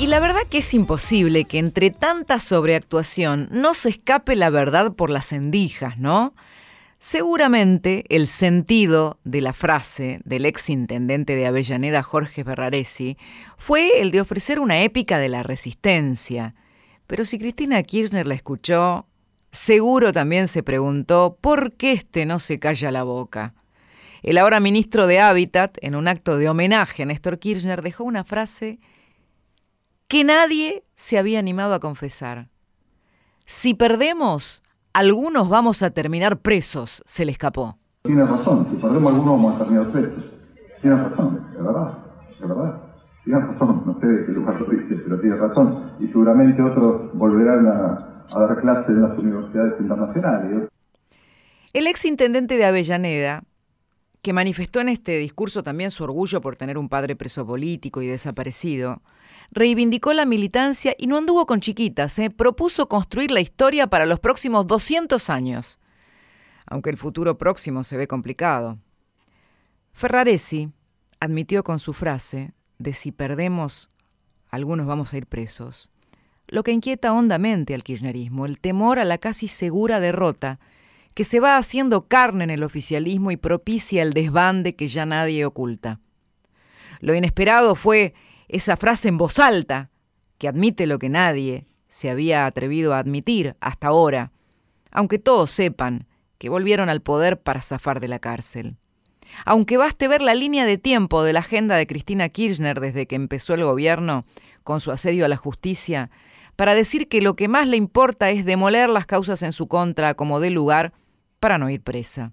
Y la verdad que es imposible que entre tanta sobreactuación no se escape la verdad por las sendijas, ¿no? Seguramente el sentido de la frase del ex intendente de Avellaneda Jorge Ferraresi fue el de ofrecer una épica de la resistencia. Pero si Cristina Kirchner la escuchó, seguro también se preguntó por qué este no se calla la boca. El ahora ministro de Hábitat, en un acto de homenaje a Néstor Kirchner, dejó una frase que nadie se había animado a confesar. Si perdemos, algunos vamos a terminar presos, se le escapó. Tiene razón, si perdemos algunos vamos a terminar presos. Tiene razón, es verdad, es verdad. Tiene razón, no sé de qué lugar lo dice, pero tiene razón. Y seguramente otros volverán a, a dar clases en las universidades internacionales. El exintendente de Avellaneda que manifestó en este discurso también su orgullo por tener un padre preso político y desaparecido, reivindicó la militancia y no anduvo con chiquitas, se ¿eh? propuso construir la historia para los próximos 200 años, aunque el futuro próximo se ve complicado. Ferraresi admitió con su frase de si perdemos, algunos vamos a ir presos, lo que inquieta hondamente al kirchnerismo, el temor a la casi segura derrota, que se va haciendo carne en el oficialismo y propicia el desbande que ya nadie oculta. Lo inesperado fue esa frase en voz alta, que admite lo que nadie se había atrevido a admitir hasta ahora, aunque todos sepan que volvieron al poder para zafar de la cárcel. Aunque baste ver la línea de tiempo de la agenda de Cristina Kirchner desde que empezó el gobierno, con su asedio a la justicia, para decir que lo que más le importa es demoler las causas en su contra como dé lugar para no ir presa.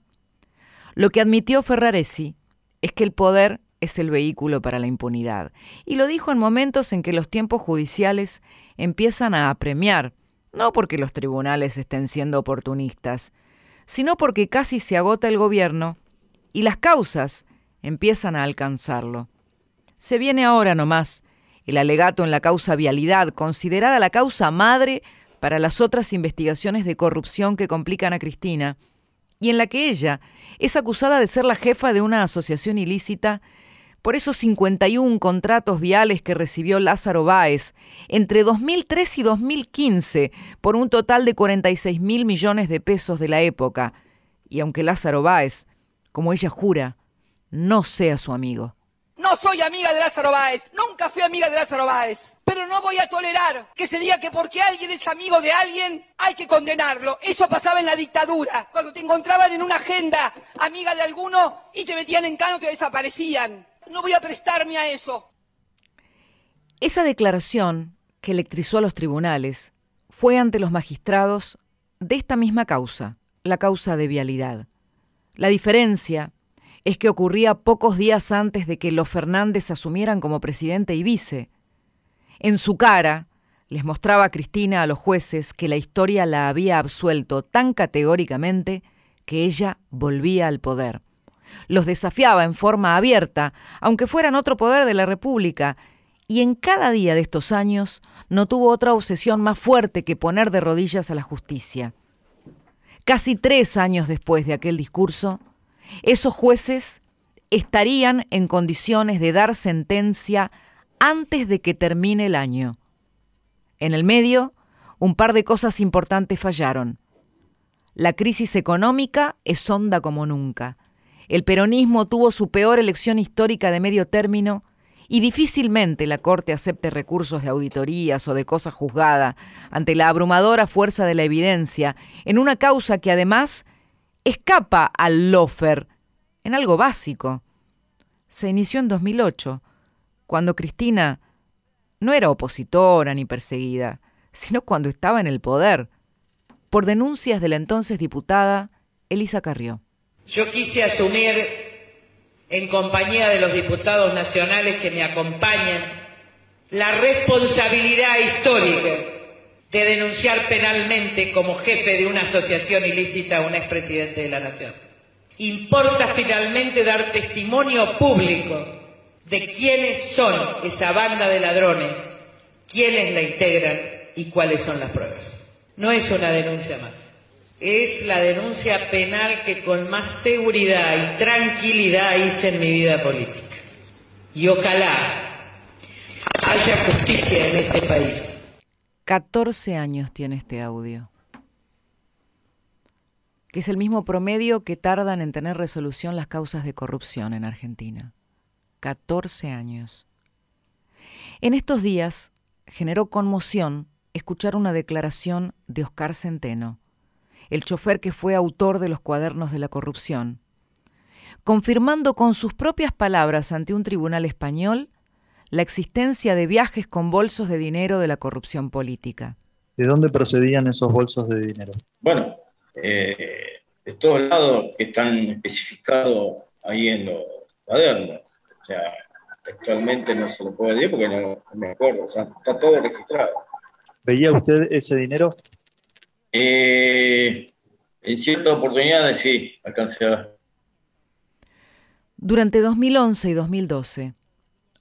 Lo que admitió Ferraresi es que el poder es el vehículo para la impunidad, y lo dijo en momentos en que los tiempos judiciales empiezan a apremiar, no porque los tribunales estén siendo oportunistas, sino porque casi se agota el gobierno y las causas empiezan a alcanzarlo. Se viene ahora nomás el alegato en la causa vialidad, considerada la causa madre para las otras investigaciones de corrupción que complican a Cristina, y en la que ella es acusada de ser la jefa de una asociación ilícita por esos 51 contratos viales que recibió Lázaro Báez entre 2003 y 2015 por un total de 46 mil millones de pesos de la época. Y aunque Lázaro Báez, como ella jura, no sea su amigo. No soy amiga de Lázaro Báez, nunca fui amiga de Lázaro Báez, pero no voy a tolerar que se diga que porque alguien es amigo de alguien hay que condenarlo. Eso pasaba en la dictadura, cuando te encontraban en una agenda amiga de alguno y te metían en cano, te desaparecían. No voy a prestarme a eso. Esa declaración que electrizó a los tribunales fue ante los magistrados de esta misma causa, la causa de vialidad. La diferencia es que ocurría pocos días antes de que los Fernández asumieran como presidente y vice. En su cara les mostraba Cristina a los jueces que la historia la había absuelto tan categóricamente que ella volvía al poder. Los desafiaba en forma abierta, aunque fueran otro poder de la República, y en cada día de estos años no tuvo otra obsesión más fuerte que poner de rodillas a la justicia. Casi tres años después de aquel discurso, esos jueces estarían en condiciones de dar sentencia antes de que termine el año. En el medio, un par de cosas importantes fallaron. La crisis económica es honda como nunca. El peronismo tuvo su peor elección histórica de medio término y difícilmente la Corte acepte recursos de auditorías o de cosa juzgada ante la abrumadora fuerza de la evidencia en una causa que además escapa al lofer en algo básico. Se inició en 2008, cuando Cristina no era opositora ni perseguida, sino cuando estaba en el poder, por denuncias de la entonces diputada Elisa Carrió. Yo quise asumir en compañía de los diputados nacionales que me acompañan la responsabilidad histórica de denunciar penalmente como jefe de una asociación ilícita a un expresidente de la Nación. Importa finalmente dar testimonio público de quiénes son esa banda de ladrones, quiénes la integran y cuáles son las pruebas. No es una denuncia más, es la denuncia penal que con más seguridad y tranquilidad hice en mi vida política. Y ojalá haya justicia en este país. 14 años tiene este audio, que es el mismo promedio que tardan en tener resolución las causas de corrupción en Argentina. 14 años. En estos días generó conmoción escuchar una declaración de Oscar Centeno, el chofer que fue autor de los cuadernos de la corrupción, confirmando con sus propias palabras ante un tribunal español la existencia de viajes con bolsos de dinero de la corrupción política. ¿De dónde procedían esos bolsos de dinero? Bueno, eh, de todos lados que están especificados ahí en los cuadernos. O sea, actualmente no se lo puedo decir porque no, me acuerdo. O sea, está todo registrado. ¿Veía usted ese dinero? Eh, en ciertas oportunidades sí, alcancé Durante 2011 y 2012,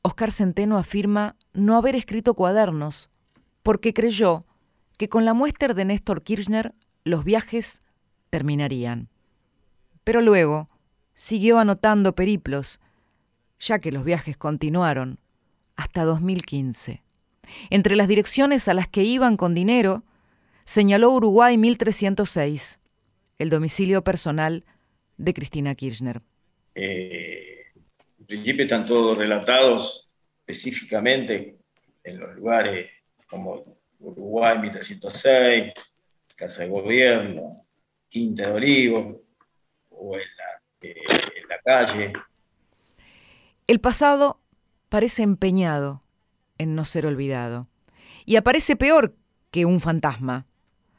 Oscar Centeno afirma no haber escrito cuadernos porque creyó que con la muestra de Néstor Kirchner los viajes terminarían. Pero luego siguió anotando periplos, ya que los viajes continuaron hasta 2015. Entre las direcciones a las que iban con dinero, señaló Uruguay 1306, el domicilio personal de Cristina Kirchner principio están todos relatados específicamente en los lugares como Uruguay 1306, Casa de Gobierno, Quinta de Olivo o eh, en la calle. El pasado parece empeñado en no ser olvidado y aparece peor que un fantasma.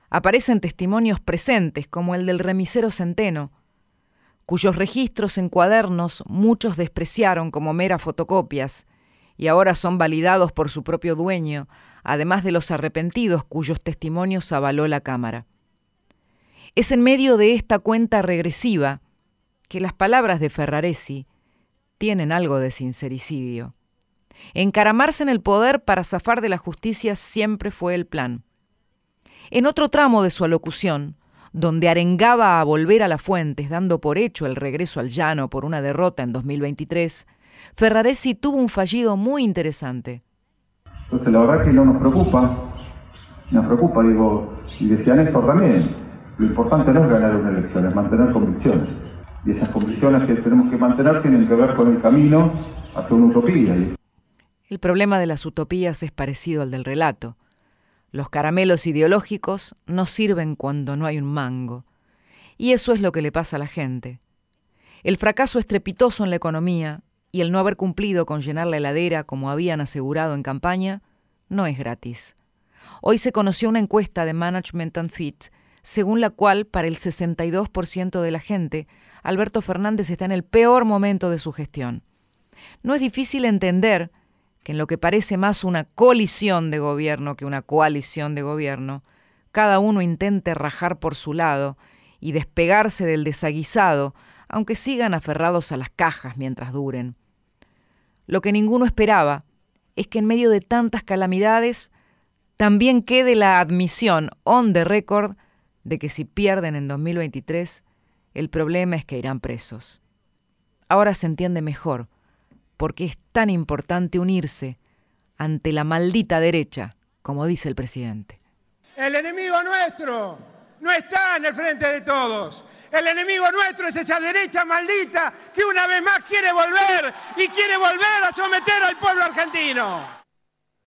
Aparecen testimonios presentes como el del remisero Centeno, cuyos registros en cuadernos muchos despreciaron como mera fotocopias, y ahora son validados por su propio dueño, además de los arrepentidos cuyos testimonios avaló la Cámara. Es en medio de esta cuenta regresiva que las palabras de Ferraresi tienen algo de sincericidio. Encaramarse en el poder para zafar de la justicia siempre fue el plan. En otro tramo de su alocución, donde arengaba a volver a las fuentes, dando por hecho el regreso al llano por una derrota en 2023, Ferraresi tuvo un fallido muy interesante. Entonces la verdad que no nos preocupa, nos preocupa, digo, y decían esto también, lo importante no es ganar una elección, es mantener convicciones. Y esas convicciones que tenemos que mantener tienen que ver con el camino hacia una utopía. El problema de las utopías es parecido al del relato. Los caramelos ideológicos no sirven cuando no hay un mango. Y eso es lo que le pasa a la gente. El fracaso estrepitoso en la economía y el no haber cumplido con llenar la heladera como habían asegurado en campaña no es gratis. Hoy se conoció una encuesta de Management and Fit, según la cual para el 62% de la gente, Alberto Fernández está en el peor momento de su gestión. No es difícil entender que en lo que parece más una colisión de gobierno que una coalición de gobierno, cada uno intente rajar por su lado y despegarse del desaguisado, aunque sigan aferrados a las cajas mientras duren. Lo que ninguno esperaba es que en medio de tantas calamidades también quede la admisión on the record de que si pierden en 2023, el problema es que irán presos. Ahora se entiende mejor porque es tan importante unirse ante la maldita derecha, como dice el presidente. El enemigo nuestro no está en el frente de todos. El enemigo nuestro es esa derecha maldita que una vez más quiere volver y quiere volver a someter al pueblo argentino.